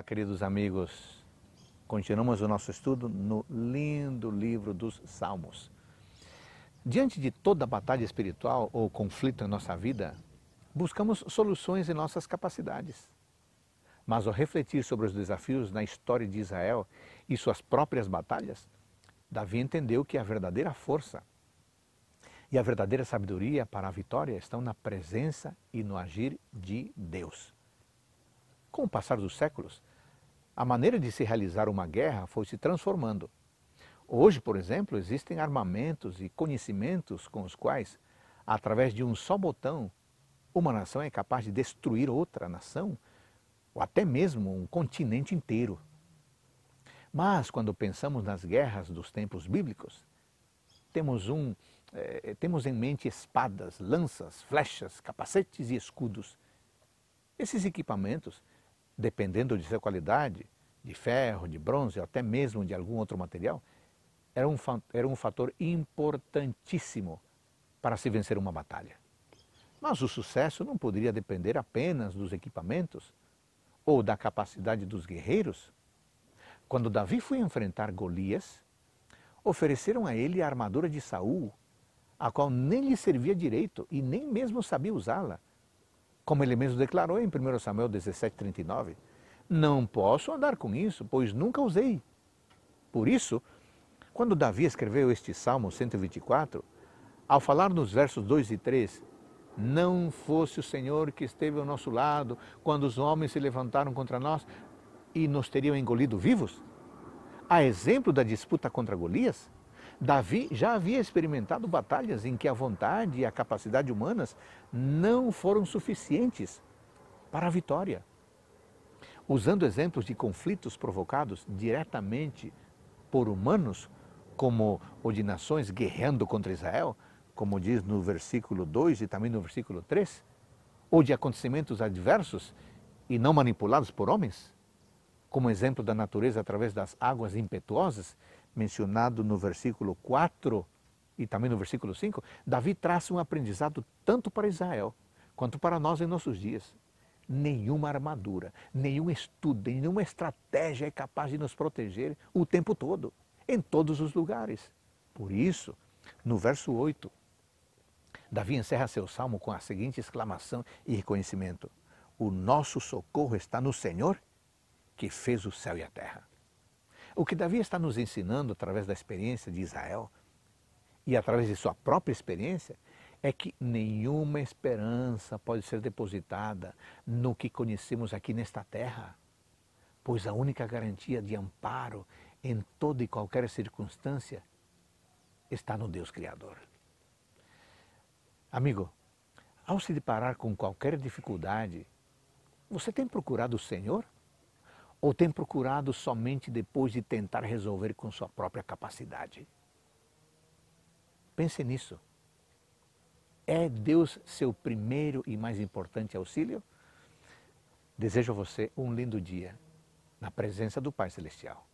Olá, queridos amigos. Continuamos o nosso estudo no lindo livro dos Salmos. Diante de toda batalha espiritual ou conflito em nossa vida, buscamos soluções em nossas capacidades. Mas ao refletir sobre os desafios na história de Israel e suas próprias batalhas, Davi entendeu que a verdadeira força e a verdadeira sabedoria para a vitória estão na presença e no agir de Deus. Com o passar dos séculos, a maneira de se realizar uma guerra foi se transformando. Hoje, por exemplo, existem armamentos e conhecimentos com os quais, através de um só botão, uma nação é capaz de destruir outra nação, ou até mesmo um continente inteiro. Mas, quando pensamos nas guerras dos tempos bíblicos, temos, um, eh, eh, temos em mente espadas, lanças, flechas, capacetes e escudos. Esses equipamentos dependendo de sua qualidade, de ferro, de bronze, até mesmo de algum outro material, era um, era um fator importantíssimo para se vencer uma batalha. Mas o sucesso não poderia depender apenas dos equipamentos ou da capacidade dos guerreiros. Quando Davi foi enfrentar Golias, ofereceram a ele a armadura de Saul, a qual nem lhe servia direito e nem mesmo sabia usá-la, como ele mesmo declarou em 1 Samuel 17:39, Não posso andar com isso, pois nunca usei. Por isso, quando Davi escreveu este Salmo 124, ao falar nos versos 2 e 3, não fosse o Senhor que esteve ao nosso lado quando os homens se levantaram contra nós e nos teriam engolido vivos? A exemplo da disputa contra Golias, Davi já havia experimentado batalhas em que a vontade e a capacidade humanas não foram suficientes para a vitória. Usando exemplos de conflitos provocados diretamente por humanos, como o de nações guerreando contra Israel, como diz no versículo 2 e também no versículo 3, ou de acontecimentos adversos e não manipulados por homens, como exemplo da natureza através das águas impetuosas, mencionado no versículo 4 e também no versículo 5, Davi traz um aprendizado tanto para Israel quanto para nós em nossos dias. Nenhuma armadura, nenhum estudo, nenhuma estratégia é capaz de nos proteger o tempo todo, em todos os lugares. Por isso, no verso 8, Davi encerra seu salmo com a seguinte exclamação e reconhecimento: O nosso socorro está no Senhor, que fez o céu e a terra. O que Davi está nos ensinando através da experiência de Israel e através de sua própria experiência é que nenhuma esperança pode ser depositada no que conhecemos aqui nesta terra, pois a única garantia de amparo em toda e qualquer circunstância está no Deus Criador. Amigo, ao se deparar com qualquer dificuldade, você tem procurado o Senhor? ou tem procurado somente depois de tentar resolver com sua própria capacidade? Pense nisso. É Deus seu primeiro e mais importante auxílio? Desejo a você um lindo dia na presença do Pai Celestial.